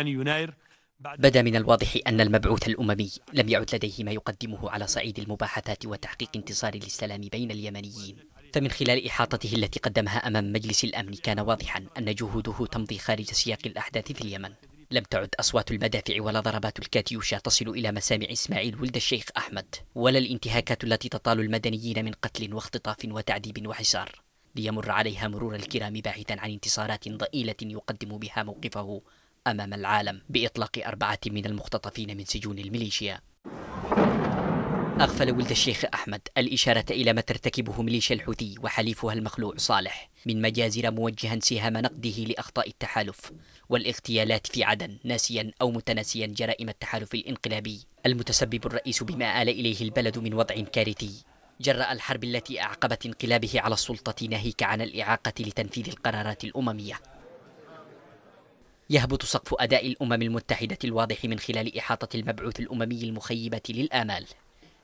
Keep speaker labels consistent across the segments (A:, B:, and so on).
A: يناير بدا من الواضح أن المبعوث الأممي لم يعد لديه ما يقدمه على صعيد المباحثات وتحقيق انتصار للسلام بين اليمنيين فمن خلال إحاطته التي قدمها أمام مجلس الأمن كان واضحا أن جهوده تمضي خارج سياق الأحداث في اليمن لم تعد أصوات المدافع ولا ضربات الكاتيوشا تصل إلى مسامع إسماعيل ولد الشيخ أحمد ولا الانتهاكات التي تطال المدنيين من قتل واختطاف وتعذيب وحصار ليمر عليها مرور الكرام باحثا عن انتصارات ضئيلة يقدم بها موقفه أمام العالم بإطلاق أربعة من المختطفين من سجون الميليشيا أغفل ولد الشيخ أحمد الإشارة إلى ما ترتكبه ميليشيا الحوثي وحليفها المخلوع صالح من مجازر موجها سهام نقده لأخطاء التحالف والاغتيالات في عدن ناسيا أو متناسيا جرائم التحالف الانقلابي المتسبب الرئيس بما آل إليه البلد من وضع كارثي جراء الحرب التي أعقبت انقلابه على السلطة ناهيك عن الإعاقة لتنفيذ القرارات الأممية يهبط سقف أداء الأمم المتحدة الواضح من خلال إحاطة المبعوث الأممي المخيبة للآمال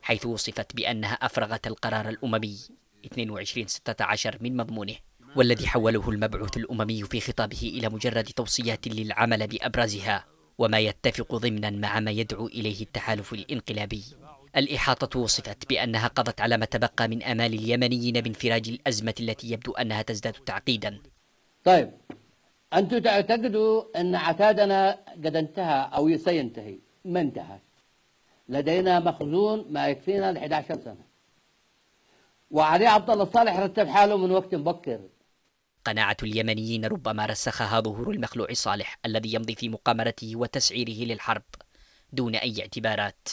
A: حيث وصفت بأنها أفرغت القرار الأممي 2216 من مضمونه والذي حوله المبعوث الأممي في خطابه إلى مجرد توصيات للعمل بأبرزها وما يتفق ضمنا مع ما يدعو إليه التحالف الإنقلابي الإحاطة وصفت بأنها قضت على ما تبقى من آمال اليمنيين بانفراج الأزمة التي يبدو أنها تزداد تعقيدا طيب
B: أنتم تعتقدوا أن عتادنا قد انتهى أو سينتهي ما انتهى لدينا مخزون ما يكفينا ل 11 سنة وعلي عبد الله الصالح رتب حاله من وقت مبكر
A: قناعة اليمنيين ربما رسخها ظهور المخلوع صالح الذي يمضي في مقامرته وتسعيره للحرب دون أي اعتبارات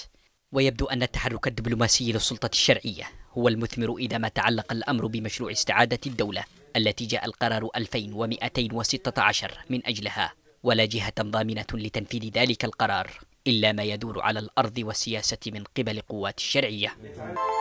A: ويبدو أن التحرك الدبلوماسي للسلطة الشرعية هو المثمر إذا ما تعلق الأمر بمشروع استعادة الدولة التي جاء القرار 2216 من أجلها ولا جهة ضامنة لتنفيذ ذلك القرار إلا ما يدور على الأرض والسياسة من قبل قوات الشرعية